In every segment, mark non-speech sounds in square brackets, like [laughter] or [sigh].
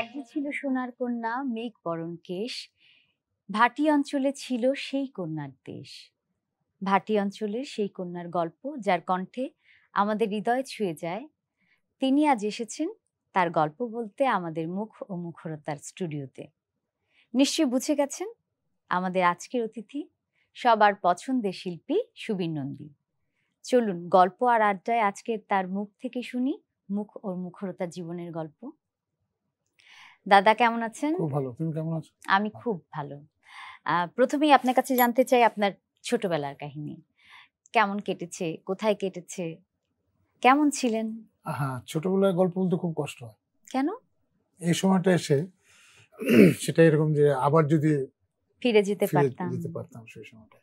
একদিন ছিল সোনার কন্যা মেঘ বরণ কেশ ভাটি অঞ্চলে ছিল সেই কন্যার দেশ ভাটি অঞ্চলের সেই কন্যার গল্প যার কণ্ঠে আমাদের হৃদয় ছুঁয়ে যায় তিনি আজ এসেছেন তার গল্প বলতে আমাদের মুখ ও মুখরতার স্টুডিওতে নিশ্চয় বুঝে গেছেন আমাদের আজকের অতিথি সবার পছন্দের শিল্পী সুবীর নন্দী চলুন গল্প আর আড্ডায় আজকের তার মুখ থেকে শুনি মুখ ও মুখরতা জীবনের গল্প দাদা কেমন আছেন খুব ভালো তুমি কেমন আছো আমি খুব ভালো প্রথমেই আপনার কাছে জানতে চাই আপনার ছোটবেলার কাহিনী কেমন কেটেছে কোথায় কেটেছে কেমন ছিলেন হ্যাঁ ছোটবেলায় গল্প বলতে খুব কষ্ট হয় কেন এই সময়টা এসে সেটা এরকম যে আবার যদি ফিরে যেতে পারতাম যেতে পারতাম সেই সময়টা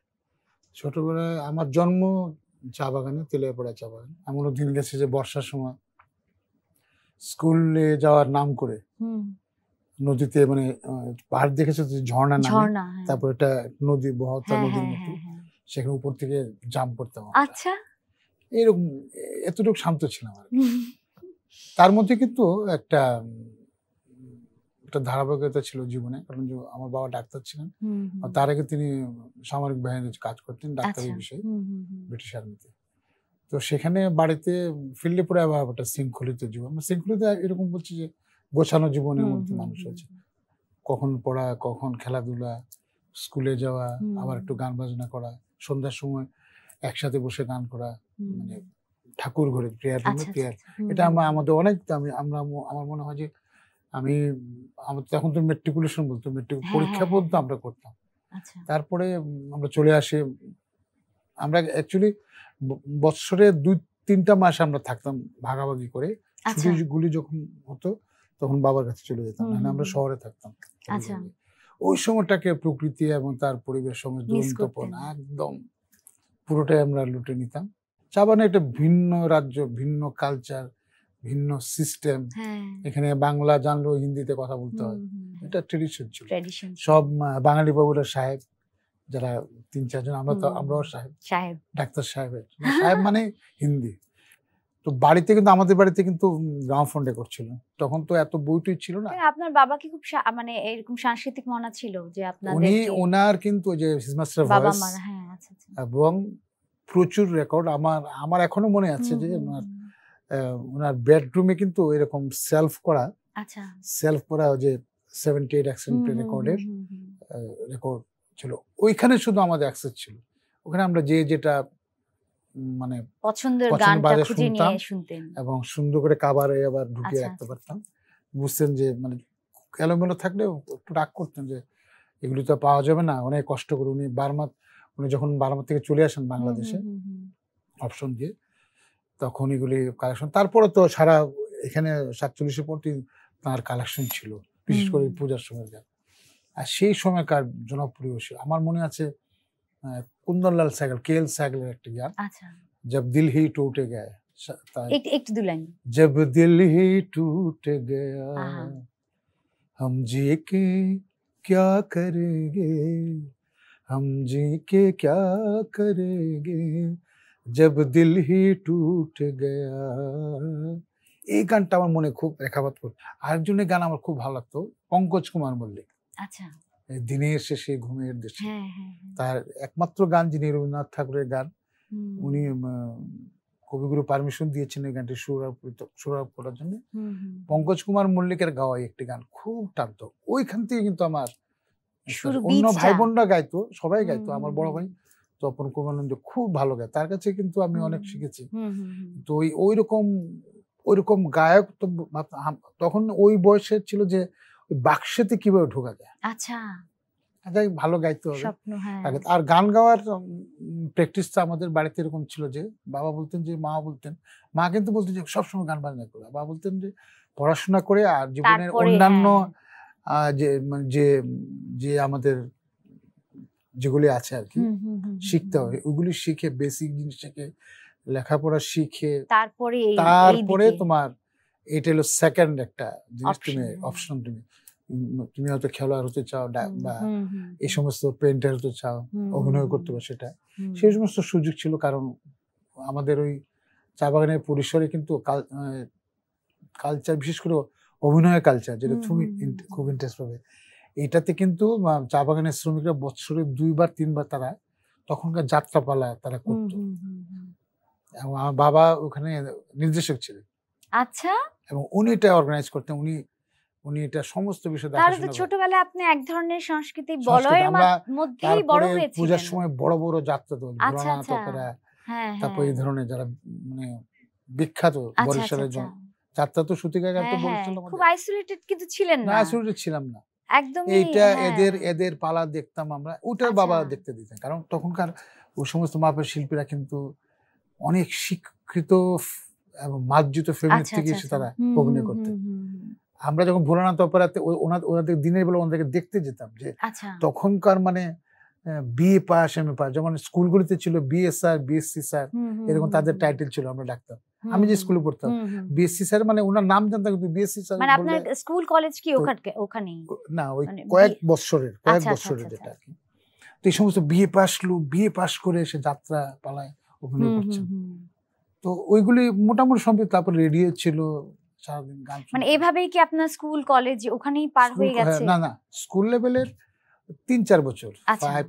ছোটবেলায় আমার জন্ম চা বাগানে তেলিয়াপাড়া চা বাগান এমনও দিন গেছে যে বর্ষার সময় স্কুলে যাওয়ার নাম করে নদীতে মানে পাহাড় দেখেছো ঝর্ণা না হ্যাঁ। তারপর একটা নদী বহতা হ্যাঁ, নদীর হ্যাঁ, মতো সেখানে উপর থেকে জাম্প করতাম আচ্ছা এরকম এতটুকু শান্ত ছিলাম আর তার মধ্যে কিন্তু একটা একটা ধারাবাহিকতা ছিল জীবনে কারণ আমার বাবা ডাক্তার ছিলেন আর তার আগে তিনি সামরিক বাহিনীর কাজ করতেন ডাক্তারের আচ্ছা। বিষয়ে ব্রিটিশ আর্মিতে তো সেখানে বাড়িতে ফিল্ডে পড়ে আবার একটা শৃঙ্খলিত জীবন মানে শৃঙ্খলিত এরকম বলছি যে গোছানো জীবনের মধ্যে মানুষ আছে কখন পড়া কখন খেলাধুলা স্কুলে যাওয়া আবার একটু গান বাজনা করা সন্ধ্যার সময় একসাথে বসে গান করা মানে ঠাকুর ঘরে প্রেয়ার আচ্ছা, আচ্ছা, প্রেয়ার আচ্ছা। এটা আমরা আমাদের অনেক আমি আমরা আমার মনে হয় যে আমি আমার তখন তো মেট্রিকুলেশন বলতো মেট্রিক পরীক্ষা হ্যাঁ, পর্যন্ত হ্যাঁ। আমরা করতাম তারপরে আমরা চলে আসি আমরা অ্যাকচুয়ালি বৎসরে দুই তিনটা মাস আমরা থাকতাম ভাগাভাগি করে ছুটিগুলি যখন হতো তখন বাবার কাছে চলে যেতাম না আমরা শহরে থাকতাম আচ্ছা। ওই সময়টাকে প্রকৃতি এবং তার পরিবেশ সঙ্গে দুরন্তপনা একদম পুরোটাই আমরা লুটে নিতাম চা বাগানে একটা ভিন্ন রাজ্য ভিন্ন কালচার ভিন্ন সিস্টেম হ্যাঁ। এখানে বাংলা জানলেও হিন্দিতে কথা বলতে হয় এটা ট্রেডিশন ছিল সব বাঙালি বাবুরা সাহেব যারা তিন চারজন আমরা তো আমরাও সাহেব ডাক্তার সাহেবের সাহেব মানে হিন্দি তো বাড়িতে কিন্তু আমাদের বাড়িতে কিন্তু গ্রাম ফন্ডে করছিল তখন তো এত বইটুই ছিল না মানে আপনার বাবা কি খুব মানে এরকম সাংস্কৃতিক মনা ছিল যে আপনাদের উনি ওনার কিন্তু যে হিজমাস্টার হ্যাঁ, আচ্ছা, আচ্ছা এবং প্রচুর রেকর্ড আমার আমার এখনো মনে আছে যে ওনার ওনার বেডরুমে কিন্তু এরকম সেলফ করা আচ্ছা সেলফ করা যে 78 অ্যাক্সেন্ট রেকর্ডের রেকর্ড ছিল ওইখানে শুধু আমাদের অ্যাক্সেস ছিল ওখানে আমরা যে যেটা মানে পছন্দের গানটা খুঁজে নিয়ে শুনতেন এবং সুন্দর করে কাভারে আবার ঢুকিয়ে আচ্ছা। রাখতে পারতাম বুঝতেন যে মানে এলোমেলো থাকলেও একটু রাগ করতেন যে এগুলি তো পাওয়া যাবে না অনেক কষ্ট করে উনি বারমাত উনি যখন বারমার থেকে চলে আসেন বাংলাদেশে অপশন দিয়ে তখন এগুলি কালেকশন তারপরে তো সারা এখানে সাতচল্লিশে পরটি তার কালেকশন ছিল বিশেষ করে পূজার সময় আর সেই সময়কার জনপ্রিয় আমার মনে আছে कुंदनलाल सैगल केएल सैगल একটা গান আচ্ছা अच्छा। जब दिल ही टूट गया एक एक तो दुल्हन जब दिल ही टूट गया हाँ, हाँ। हम जी के क्या करेंगे हम जी के क्या करेंगे जब दिल ही टूट गया এই গানটা আমার মনে খুব রেখাপাত করতো আরেকজনের গান আমার খুব ভালো লাগতো পঙ্কজ কুমার মল্লিক আচ্ছা দিনের শেষে ঘুমের দেশে হ্যাঁ, হ্যাঁ, হ্যাঁ। তার একমাত্র গান যিনি রবীন্দ্রনাথ ঠাকুরের গান উনি কবিগুরু পারমিশন দিয়েছেন ওই গানটি সুরাপ করার জন্য পঙ্কজ কুমার মল্লিকের গাওয়া একটি গান খুব টানত ওইখান থেকে কিন্তু আমার অন্য ভাই বোনরা গাইতো সবাই গাইতো আমার বড় ভাই তপন কুমানন্দ খুব ভালো গায় তার কাছে কিন্তু আমি অনেক শিখেছি তো ওই ওই রকম ওইরকম গায়ক তো তখন ওই বয়সে ছিল যে বাক্সেতে কিভাবে ঢোকা যায় আচ্ছা, আচ্ছা ভালো গাইতে হবে হ্যাঁ। আর গান গাওয়ার প্র্যাকটিস তো আমাদের বাড়িতে এরকম ছিল যে বাবা বলতেন যে মা বলতেন মা কিন্তু বলতেন যে সবসময় গান বাজনা করে বাবা বলতেন যে পড়াশোনা করে আর জীবনের অন্যান্য হ্যাঁ। যে মানে যে যে আমাদের যেগুলি আছে আর কি শিখতে হবে ওগুলি শিখে বেসিক জিনিস শিখে লেখাপড়া শিখে তারপরে তারপরে তোমার এটা হলো সেকেন্ড একটা জিনিস তুমি অপশন তুমি তুমি হয়তো খেলোয়াড় হতে চাও বা এই সমস্ত পেন্টার হতে চাও অভিনয় করতে পারো সেটা সেই সমস্ত সুযোগ ছিল কারণ আমাদের ওই চা বাগানের পরিসরে কিন্তু কালচার বিশেষ করে অভিনয় কালচার যেটা তুমি খুব ইন্টারেস্ট পাবে এটাতে কিন্তু চা বাগানের শ্রমিকরা বছরে দুইবার তিনবার তারা তখনকার যাত্রাপালা তারা করতো এবং আমার বাবা ওখানে নির্দেশক ছিলেন আচ্ছা এবং উনি এটা অর্গানাইজ করতেন উনি উনি এটা সমস্ত বিষয় তাহলে তো ছোটবেলায় আপনি এক ধরনের সংস্কৃতি বলয়ের মধ্যেই বড় হয়েছিলেন পূজার সময় বড় বড় যাত্রা দল ঘোড়ানাট অপেরা তারপর এই ধরনের যারা মানে বিখ্যাত আচ্ছা, আচ্ছা, বরিশালের জন্য আচ্ছা। যাত্রা তো সুতিকাগার তো হ্যাঁ, হ্যাঁ। বরিশাল খুব আইসোলেটেড কিন্তু ছিলেন না আইসোলেটেড ছিলাম না একদম এইটা হ্যাঁ। এদের এদের পালা দেখতাম আমরা ওটার বাবা দেখতে দিতেন কারণ তখনকার ওই সমস্ত মাপের শিল্পীরা কিন্তু অনেক শিক্ষিত এবং মার্জিত ফ্যামিলি আচ্ছা, থেকে আচ্ছা, এসে তারা আচ্ছা। অভিনয় করতে আমরা যখন ভোলানাথ অপরাধে ওনাদের দিনের বেলা ওনাদেরকে দেখতে যেতাম যে তখনকার মানে BA pass M A pass যেমন স্কুলগুলিতে ছিল বিএস স্যার বিএসসি স্যার এরকম তাদের টাইটেল ছিল আমরা ডাক্তার আমি যে স্কুলে পড়তাম বিএসসি স্যার মানে ওনার নাম জানতাম কিন্তু বিএসসি স্যার মানে আপনার স্কুল কলেজ কি ওখানে ওখানে না ওই মানে কয়েক বছরের কয়েক বছরের যেটা তো এই সমস্ত বিএ পাস লোক বিএ পাস করে এসে যাত্রা পালায় অভিনয় করছেন তো ওইগুলি মোটামুটি সম্পর্কে তারপর রেডিও ছিল সারাদিন গান মানে এভাবেই কি আপনার স্কুল কলেজ ওখানেই পার হয়ে হ্যাঁ, গেছে না না স্কুল লেভেলের তিন চার বছর ফাইভ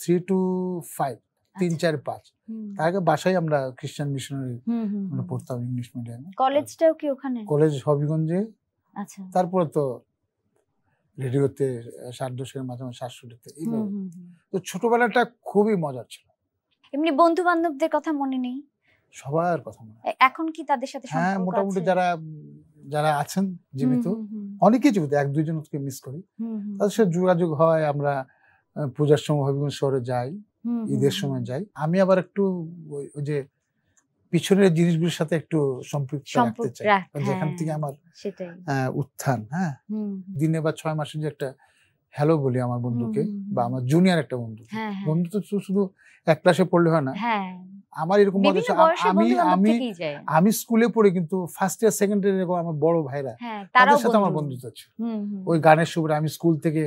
থ্রি টু ফাইভ তিন আচ্ছা। চার পাঁচ তার আগে বাসায় আমরা খ্রিস্টান মিশনারি আমরা পড়তাম ইংলিশ মিডিয়ামে কলেজটাও কি ওখানে কলেজ হবিগঞ্জে আচ্ছা তারপরে তো রেডিওতে সাত দশকের মাঝে মাঝে সাতশোটিতে তো ছোটবেলাটা খুবই মজার ছিল এমনি বন্ধু বান্ধবদের কথা মনে নেই সবার কথা মনে এখন কি তাদের সাথে হ্যাঁ মোটামুটি যারা যারা আছেন জীবিত অনেকে জীবিত এক দুইজনকে মিস করি তাদের সাথে যোগাযোগ হয় আমরা পূজার সময় হবিগঞ্জ শহরে যাই ঈদের সময় যাই আমি আবার একটু ওই যে পিছনের জিনিসগুলোর সাথে একটু সম্পৃক্ত রাখতে চাই যেখান হ্যাঁ, থেকে আমার হ্যাঁ, উত্থান হ্যাঁ দিনে বা ছয় মাসের যে একটা হ্যালো বলি আমার বন্ধুকে বা আমার জুনিয়র একটা বন্ধু হ্যাঁ, হ্যাঁ। বন্ধু তো শুধু এক ক্লাসে পড়লে হয় না হ্যাঁ। আমার এরকম আমি আমি আমি স্কুলে পড়ে কিন্তু ফার্স্ট ইয়ার সেকেন্ড ইয়ার এরকম আমার বড় ভাইরা তাদের সাথে আমার বন্ধুত্ব আছে ওই গানের সুবিধা আমি স্কুল থেকে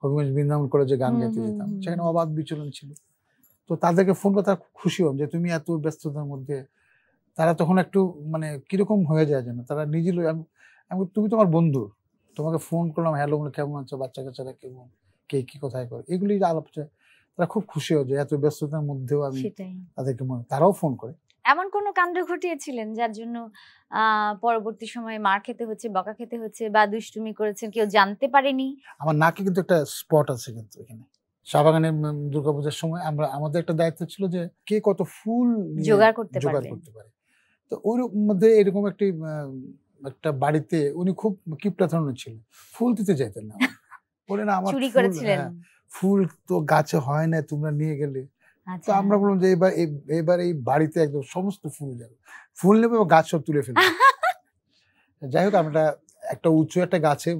হবিগঞ্জ বৃন্দাবন কলেজে গান গাইতে যেতাম সেখানে অবাধ বিচরণ ছিল তো তাদেরকে ফোন করে তারা খুশি হন যে তুমি এত ব্যস্ততার মধ্যে তারা তখন একটু মানে কিরকম হয়ে যায় যেন তারা নিজে আমি তুমি তোমার বন্ধু তোমাকে ফোন করলাম হ্যালো কেমন আছো বাচ্চা কাচ্চারা কেমন কে কি কোথায় করে এগুলি আলোচনা তারা খুব খুশি হয় যে এত ব্যস্ততার মধ্যেও আমি তাদেরকে মনে তারাও ফোন করে এমন কোনো কাণ্ড ঘটিয়েছিলেন যার জন্য পরবর্তী সময়ে মার খেতে হচ্ছে বকা খেতে হচ্ছে বা দুষ্টুমি করেছেন কেউ জানতে পারেনি আমার নাকে কিন্তু একটা স্পট আছে কিন্তু এখানে শাহবাগানে দুর্গাপূজার সময় আমরা আমাদের একটা দায়িত্ব ছিল যে কে কত ফুল জোগাড় করতে জোগাড় করতে পারে তো ওর মধ্যে এরকম একটি একটা বাড়িতে উনি খুব কিপটা ধরনের ছিলেন ফুল দিতে যাইতেন না [laughs] বলে না আমার হ্যাঁ, ফুল তো গাছে হয় না তোমরা নিয়ে গেলে তো আচ্ছা। আমরা বললাম যে এবার এবার এই বাড়িতে একদম সমস্ত ফুল যাবে ফুল নেবে গাছ সব তুলে ফেলবে [laughs] যাই হোক আমরা একটা উঁচু একটা গাছে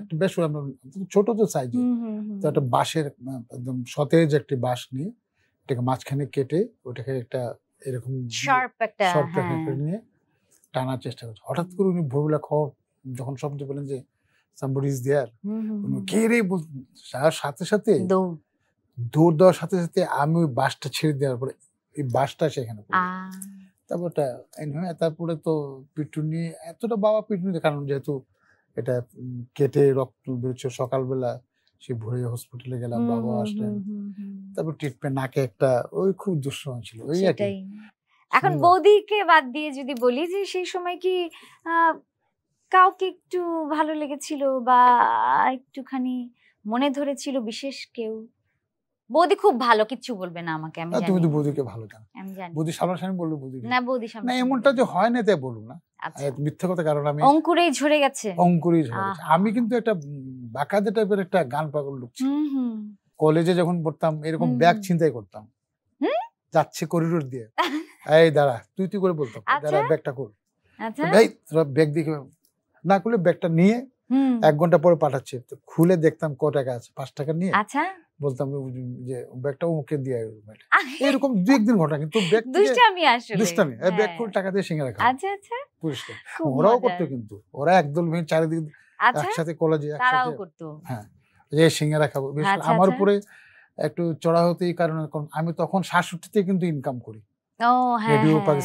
একটা বেশ ছোট তো সাইজে তো একটা বাঁশের একদম সতেজ একটি বাঁশ নিয়ে এটাকে মাঝখানে কেটে ওটাকে একটা এরকম শর্প একটা হ্যাঁ। নিয়ে টানার চেষ্টা করছে হঠাৎ করে উনি ভোরবেলা খবর যখন শব্দ পেলেন যে সাম্বডি ইজ দেয়ার কে রে সাথে সাথে দৌড় দেওয়ার সাথে সাথে আমি ওই বাসটা ছেড়ে দেওয়ার পরে এই বাসটা তারপর তারপরে তো পিটুনি এতটা বাবা পিটুনিতে কারণ যেহেতু এটা কেটে রক্ত বেরোচ্ছে সকালবেলা সে ভোরে হসপিটালে গেলাম বাবা আসলেন তারপর ট্রিটমেন্ট নাকে একটা ওই খুব দুঃসময় ছিল ওই আর কি এখন বৌদিকে বাদ দিয়ে যদি বলি যে সেই সময় কি কাউকে একটু ভালো লেগেছিল বা একটুখানি মনে ধরেছিল বিশেষ কেউ বৌদি খুব ভালো কিছু বলবে না আমাকে আমি জানি তুমি তো বৌদিকে ভালো জানো আমি জানি বৌদি সামনে সামনে বললো বৌদি না বৌদি সামনে না এমনটা যে হয় না তাই বলবো না আচ্ছা। মিথ্যা কথা কারণ আমি অঙ্কুরেই ঝরে গেছে অঙ্কুরেই ঝরে গেছে আমি কিন্তু একটা বাকাদে টাইপের একটা গান পাগল লোক কলেজে যখন পড়তাম এরকম ব্যাগ ছিনতাই করতাম যাচ্ছে করিডোর দিয়ে [laughs] এই দাঁড়া তুই তুই করে বলতো আচ্ছা। দাঁড়া ব্যাগটা কর আচ্ছা। ভাই তোরা ব্যাগ দেখে না করলে ব্যাগটা নিয়ে এক ঘন্টা পরে পাঠাচ্ছে তো খুলে দেখতাম ক টাকা আছে পাঁচ টাকা নিয়ে আচ্ছা। বলতাম যে ব্যাগটা অমুকে দিয়ে এরকম দুই একদিন ঘটনা কিন্তু ব্যাগ দুষ্টামি আসলে দুষ্টামি ব্যাগ করে হ্যাঁ। টাকা দিয়ে সিঙ্গারা খাওয়া আচ্ছা আচ্ছা পুরস্কার ওরাও করতো কিন্তু ওরা একদল ভেঙে চারিদিক একসাথে কলেজে একসাথে করতো হ্যাঁ যে সিঙ্গারা খাবো আমার উপরে একটু চড়া হতো এই কারণে কারণ আমি তখন শাশুটিতে কিন্তু ইনকাম করি হ্যাঁ, হ্যাঁ। মানে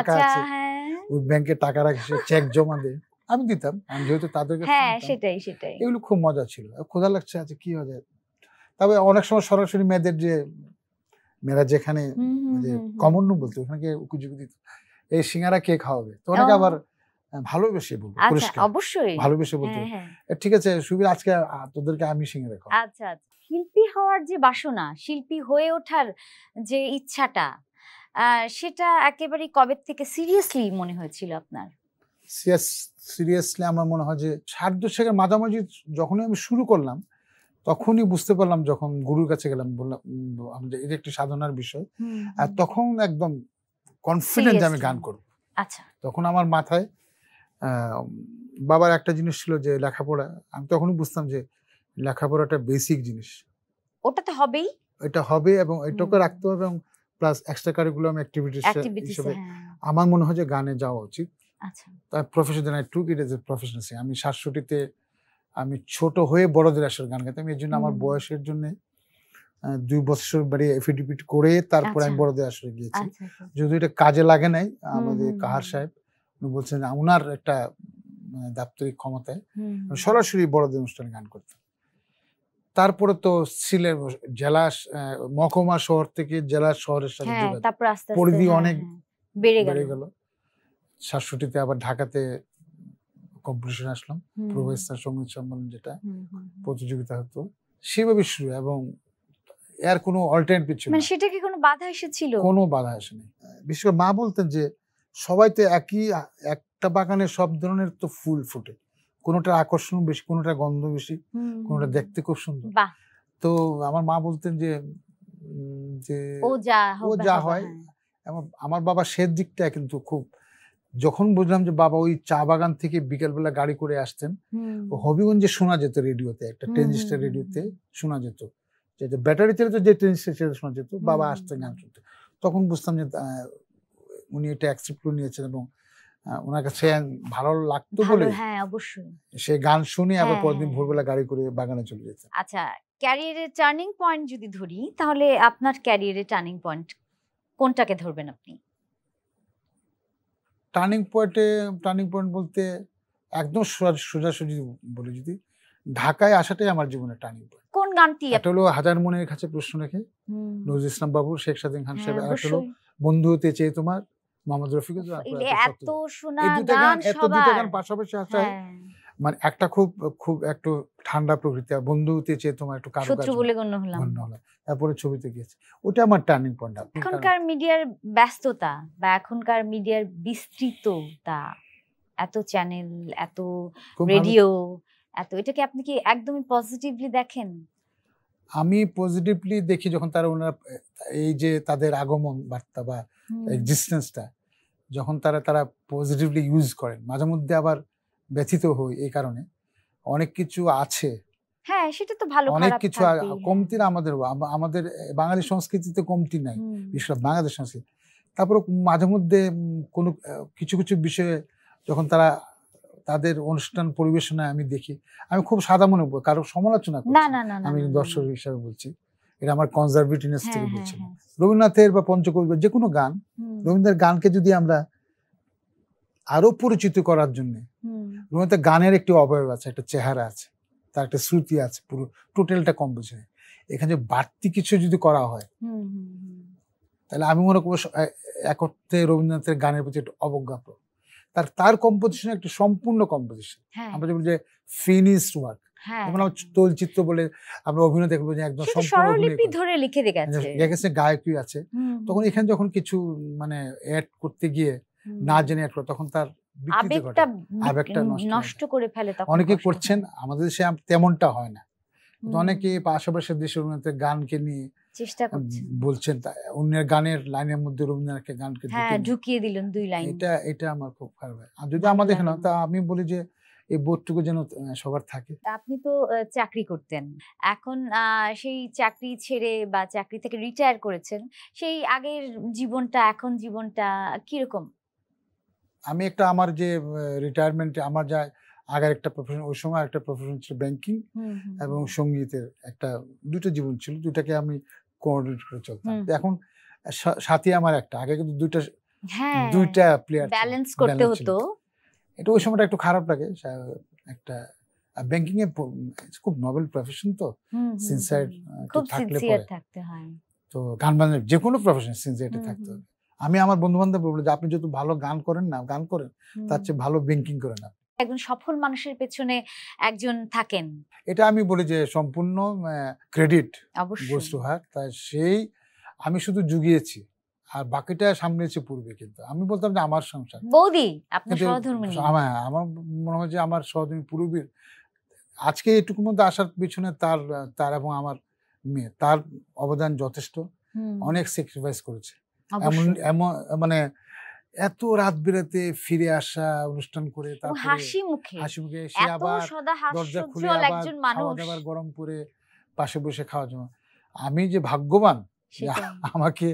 আচ্ছা, হ্যাঁ। জমা দেয় আমি দিতাম আমি যেহেতু তাদেরকে সেটাই এগুলো খুব মজা ছিল খোদা লাগছে আছে আচ্ছা কি হবে তবে অনেক সময় সরাসরি মেয়েদের যে মেয়েরা যেখানে যে মানে কমন বলতো ওখানে এই সিঙ্গারা কে খাওয়াবে তো অনেকে আবার ভালোবেসে বলবো আচ্ছা, অবশ্যই ভালোবেসে বলতে হ্যাঁ, হ্যাঁ। ঠিক আছে আজকে তোদেরকে আমি আচ্ছা, আচ্ছা শিল্পী হওয়ার যে বাসনা শিল্পী হয়ে ওঠার যে ইচ্ছাটা সেটা একেবারে কবে থেকে সিরিয়াসলি মনে হয়েছিল আপনার সিরিয়াসলি আমার মনে হয় যে ষাট দশকের মাঝামাঝি যখনই আমি শুরু করলাম তখনই বুঝতে পারলাম যখন গুরুর কাছে গেলাম বললাম আমাদের এটা একটি সাধনার বিষয় আর তখন একদম কনফিডেন্ট আমি গান করব আচ্ছা তখন আমার মাথায় বাবার একটা জিনিস ছিল যে লেখাপড়া আমি তখনই বুঝতাম যে লেখাপড়াটা বেসিক জিনিস ওটাতে হবেই এটা হবে এবং এটাকে রাখতে হবে এবং প্লাস এক্সট্রা কারিকুলাম অ্যাক্টিভিটিস হিসেবে হ্যাঁ। আমার মনে হয় যে গানে যাওয়া উচিত আচ্ছা তাই professional I took it as a professional আমি শাশুটিতে আমি ছোট হয়ে বড়দের আসার গান গাইতাম এর জন্য আমার বয়সের জন্য দুই বছর বাড়ি এফিডিপিট করে তারপর আমি আচ্ছা। বড়দের আসরে গিয়েছি আচ্ছা, আচ্ছা। যদিও এটা কাজে লাগে নাই আমাদের কাহার সাহেব উনি বলছেন ওনার একটা মানে, দাপ্তরিক ক্ষমতায় সরাসরি বড়দের অনুষ্ঠানে গান করতেন তারপরে তো সিলেট জেলা মহকুমা শহর থেকে জেলা শহরের সাথে হ্যাঁ, পরিধি হ্যাঁ, অনেক হ্যাঁ, বেড়ে গেল সাতষট্টিতে আবার ঢাকাতে কম্পিটিশন আসলাম প্রবেশার সঙ্গীত সম্মেলন যেটা প্রতিযোগিতা হতো সেভাবে শুরু এবং এর কোনো অল্টারনেটিভ ছিল মানে সেটা কি কোনো বাধা এসেছিল কোনো বাধা আসেনি বিশেষ করে মা বলতেন যে সবাই তো একই একটা বাগানে সব ধরনের তো ফুল ফুটে কোনোটা আকর্ষণ বেশি কোনোটা গন্ধ বেশি কোনোটা দেখতে খুব সুন্দর তো আমার মা বলতেন যে যে ও যা হয় হ্যাঁ। আমার বাবা সে দিকটা কিন্তু খুব যখন বুঝলাম যে বাবা ওই চা বাগান থেকে বিকেলবেলা গাড়ি করে আসতেন হবিগঞ্জে শোনা যেত রেডিওতে একটা ট্রেনজিস্টার রেডিওতে শোনা যেত যেটা ব্যাটারি চালিত যে ট্রেনজিস্টার সেটা শোনা যেত বাবা আসতেন গান শুনতে তখন বুঝতাম যে উনি এটা অ্যাকসেপ্ট করে নিয়েছেন এবং ওনার কাছে ভালো লাগতো বলে হ্যাঁ অবশ্যই সে গান শুনে আবার হ্যাঁ, পরদিন হ্যাঁ। ভোরবেলা গাড়ি করে বাগানে চলে যেতেন আচ্ছা ক্যারিয়ারের টার্নিং পয়েন্ট যদি ধরি তাহলে আপনার ক্যারিয়ারের টার্নিং পয়েন্ট কোনটাকে ধরবেন আপনি টার্নিং পয়েন্টে টার্নিং পয়েন্ট বলতে একদম সোজাসুজি বলে যদি ঢাকায় আসাটাই আমার জীবনে টার্নিং পয়েন্ট কোন গানটি এটা হলো হাজার মনের কাছে প্রশ্ন রেখে নজর ইসলাম বাবু শেখ সাদিন খান হ্যাঁ, সাহেব আর হলো বন্ধু হতে চেয়ে তোমার মোহাম্মদ রফিকুল এত গান পাশাপাশি হ্যাঁ। মানে একটা খুব খুব একটু ঠান্ডা প্রকৃতি আর বন্ধুতে চেয়ে তোমার একটু কারো শত্রু বলে গণ্য হলাম গণ্য হলাম তারপরে ছবিতে গিয়েছে ওটা আমার টার্নিং পয়েন্ট এখনকার মিডিয়ার ব্যস্ততা বা এখনকার মিডিয়ার বিস্তৃততা এত চ্যানেল এত রেডিও এত এটাকে আপনি কি একদমই পজিটিভলি দেখেন আমি পজিটিভলি দেখি যখন তারা ওনারা এই যে তাদের আগমন বার্তা বা এক্সিস্টেন্সটা যখন তারা তারা পজিটিভলি ইউজ করেন মাঝে মধ্যে আবার ব্যথিত হই এই কারণে অনেক কিছু আছে হ্যাঁ সেটা তো ভালো অনেক কিছু কমতি না আমাদের আমাদের বাঙালি সংস্কৃতিতে কমতি নাই বিশেষ বাংলাদেশ সংস্কৃতি তারপরে মাঝে মধ্যে কোনো কিছু কিছু বিষয়ে যখন তারা তাদের অনুষ্ঠান পরিবেশনায় আমি দেখি আমি খুব সাদা মনে কারো সমালোচনা না আমি দর্শক হিসাবে বলছি এটা আমার কনজারভেটিভনেস হ্যাঁ, থেকে হ্যাঁ, বলছি হ্যাঁ। রবীন্দ্রনাথের বা পঞ্চকবি যে কোনো গান রবীন্দ্রনাথের গানকে যদি আমরা আরো পরিচিত করার জন্য রবীন্দ্রনাথের গানের একটি অবয়ব আছে একটা চেহারা আছে তার একটা শ্রুতি আছে পুরো টোটালটা কম বেশি এখানে বাড়তি কিছু যদি করা হয় তাহলে আমি মনে করবো এক অর্থে রবীন্দ্রনাথের গানের প্রতি একটা অবজ্ঞা তার তার কম্পোজিশন একটা সম্পূর্ণ কম্পোজিশন হ্যাঁ। আমরা হ্যাঁ। যেমন যে ফিনিশড ওয়ার্ক যেমন চলচ্চিত্র বলে আমরা অভিনয় দেখবো যে একদম ধরে লিখে দেখেছে হ্যাঁ, গায়কই আছে তখন এখানে যখন কিছু মানে অ্যাড করতে গিয়ে না জেনে অ্যাড করে তখন তার আবেগটা নষ্ট করে ফেলে অনেকে করছেন আমাদের দেশে তেমনটা হয় না অনেকে পাশাপাশি দেশের উন্নয়নের গানকে নিয়ে চেষ্টা করছেন বলছেন অন্যের গানের লাইনের মধ্যে রবীন্দ্রনাথকে গানকে হ্যাঁ, ঢুকিয়ে দিলেন দুই লাইন এটা এটা আমার খুব খারাপ আর যদি আমাদের না তা আমি বলি যে এই বোধটুকু যেন সবার থাকে আপনি তো চাকরি করতেন এখন সেই চাকরি ছেড়ে বা চাকরি থেকে রিটায়ার করেছেন সেই আগের জীবনটা এখন জীবনটা কিরকম আমি একটা আমার যে রিটায়ারমেন্টে আমার যা আগের একটা প্রফেশন ওই সময় একটা প্রফেশন ছিল ব্যাংকিং এবং সঙ্গীতের একটা দুটো জীবন ছিল দুটাকে আমি কোঅর্ডিনেট করে চলতাম এখন সাথে আমার একটা আগে কিন্তু দুইটা হ্যাঁ, দুইটা প্লেয়ার ব্যালেন্স করতে হতো এটা ওই সময়টা একটু খারাপ লাগে একটা ব্যাংকিং এ খুব নোবেল প্রফেশন তো সিনসাইড থাকলে পরে থাকতে হয় তো গান বাজনা যে কোনো প্রফেশন সিনসাইডে থাকতে হবে আমি আমার বন্ধু বান্ধব বলবো যে আপনি যত ভালো গান করেন না গান করেন তার চেয়ে ভালো ব্যাংকিং করেন আপনি একজন সফল মানুষের পেছনে একজন থাকেন এটা আমি বলি যে সম্পূর্ণ ক্রেডিট গোস টু হার সেই আমি শুধু জুগিয়েছি আর বাকিটা সামনেছে পূর্বে কিন্তু আমি বলতাম যে আমার সংসার বৌদি আপনি সহধর্মিণী হ্যাঁ, হ্যাঁ, আমার মনে হয় যে আমার সহধর্মী পূর্বীর আজকে এটুকুর মধ্যে আসার পিছনে তার তার এবং আমার মেয়ে তার অবদান যথেষ্ট অনেক স্যাক্রিফাইস করেছে এমন এমন মানে এত রাত বেরাতে ফিরে আসা অনুষ্ঠান করে তারপরে হাসি মুখে হাসি মুখে সে আবার দরজা খুলে আবার খাওয়া দাবার গরম করে পাশে বসে খাওয়া জমা আমি যে ভাগ্যবান আমাকে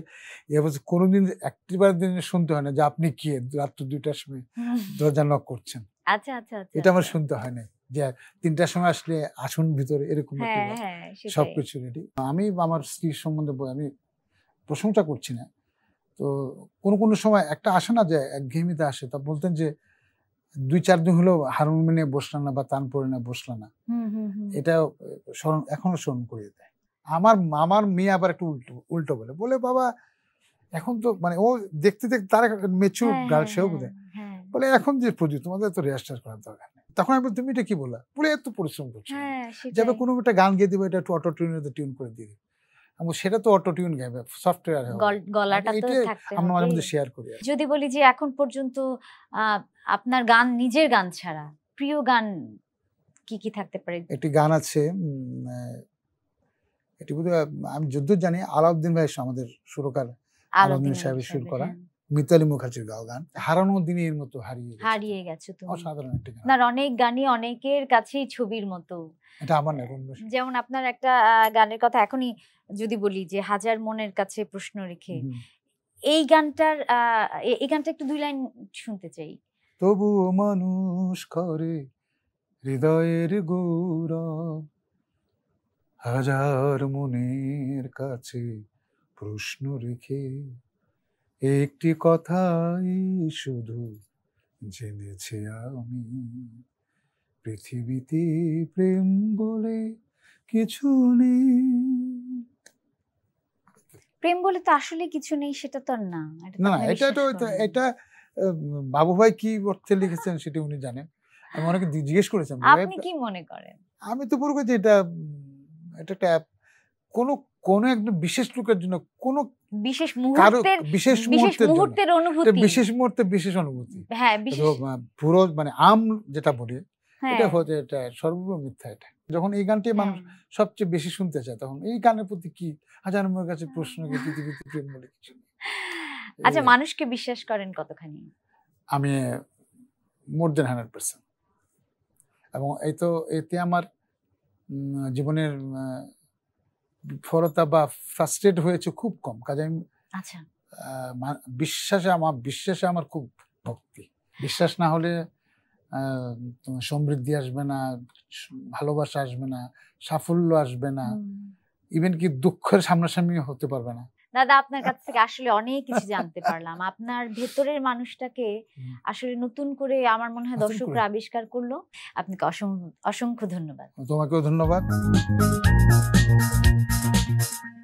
এবছর কোনোদিন একটিবার দিন শুনতে হয় না যে আপনি কি রাত্র দুইটার সময় [laughs] দরজা নক করছেন আচ্ছা, আচ্ছা আচ্ছা এটা আমার আচ্ছা। শুনতে হয় না যে তিনটার সময় আসলে আসুন ভিতরে এরকম হ্যাঁ, হ্যাঁ, সবকিছু রেডি আমি আমার স্ত্রীর সম্বন্ধে আমি প্রশংসা করছি না তো কোন কোন সময় একটা আসে না যে ঘেমিতে আসে তা বলতেন যে দুই চার দিন হলো হারমোনিয়ামে বসলাম না বা তান না বসলাম না এটা স্মরণ এখনো স্মরণ করিয়ে দেয় আমার মামার মেয়ে আবার একটু উল্টো উল্টো বলে বলে বাবা এখন তো মানে ও দেখতে দেখতে তার মেচুর গার্ল হ্যাঁ, হ্যাঁ, সেও বোধ হ্যাঁ, বলে এখন যে প্রজি তোমাদের তো রেজিস্টার করার দরকার নেই তখন আমি তুমি এটা কি বললা বলে এত পরিশ্রম করছো যাবে কোনো একটা গান গিয়ে দিবে এটা একটু অটো টিউন টিউন করে দিয়ে দিবে এবং সেটা তো অটো টিউন গাইবে সফটওয়্যার গলাটা মানে তো থাকতে আমরা মাঝে মধ্যে শেয়ার করি যদি বলি যে এখন পর্যন্ত আপনার গান নিজের গান ছাড়া প্রিয় গান কি কি থাকতে পারে একটি গান আছে এটি বোধহয় আমি যুদ্ধ জানি আলাউদ্দিন ভাই আমাদের সুরকার আলাউদ্দিন সাহেবের সুর করা হ্যাঁ। মিতালি মুখার্জির গাওয়া গান হারানো দিনের মতো হারিয়ে হারিয়ে গেছে তুমি অসাধারণ একটা গান না অনেক গানই অনেকের কাছেই ছবির মতো এটা আমার না যেমন আপনার একটা গানের কথা এখনই যদি বলি যে হাজার মনের কাছে প্রশ্ন রেখে এই গানটার এই গানটা একটু দুই লাইন শুনতে চাই তবু মানুষ করে হৃদয়ের গৌরব হাজার মনের কাছে প্রশ্ন রেখে একটি কথাই শুধু জেনেছি আমি পৃথিবীতে প্রেম বলে কিছু নেই প্রেম বলে তো আসলে কিছু নেই সেটা তো না না এটা তো এটা বাবু ভাই কি অর্থে লিখেছেন সেটা উনি জানেন আমি অনেকে জিজ্ঞেস করেছেন আপনি কি মনে করেন আমি তো বলবো যে এটা এটা একটা কোন কোন একজন বিশেষ লোকের জন্য কোনো বিশেষ মুহূর্তের বিশেষ মুহূর্তের অনুভূতি বিশেষ মুহূর্তে বিশেষ অনুভূতি হ্যাঁ পুরো মানে আম যেটা বলি হ্যাঁ। এটা হচ্ছে এটা মিথ্যা এটা যখন এই গানটি হ্যাঁ। মানুষ সবচেয়ে বেশি শুনতে চায় তখন এই গানের প্রতি কি হাজার মোর কাছে প্রশ্ন কি পৃথিবীতে প্রেম বলে কিছু আচ্ছা মানুষকে বিশ্বাস করেন কতখানি আমি মোর দেন হান্ড্রেড পার্সেন্ট এবং এই তো এতে আমার জীবনের বিফলতা বা ফ্রাস্ট্রেট হয়েছে খুব কম কাজে আমি আচ্ছা। বিশ্বাসে আমার বিশ্বাসে আমার খুব ভক্তি বিশ্বাস না হলে সমৃদ্ধি আসবে না ভালোবাসা আসবে না সাফল্য আসবে না ইভেন কি দুঃখের সামনাসামনি হতে পারবে না দাদা আপনার কাছ থেকে আসলে অনেক কিছু জানতে পারলাম আপনার ভেতরের মানুষটাকে আসলে নতুন করে আমার মনে হয় দর্শকরা আবিষ্কার করলো আপনাকে অসংখ্য অসংখ্য ধন্যবাদ তোমাকেও ধন্যবাদ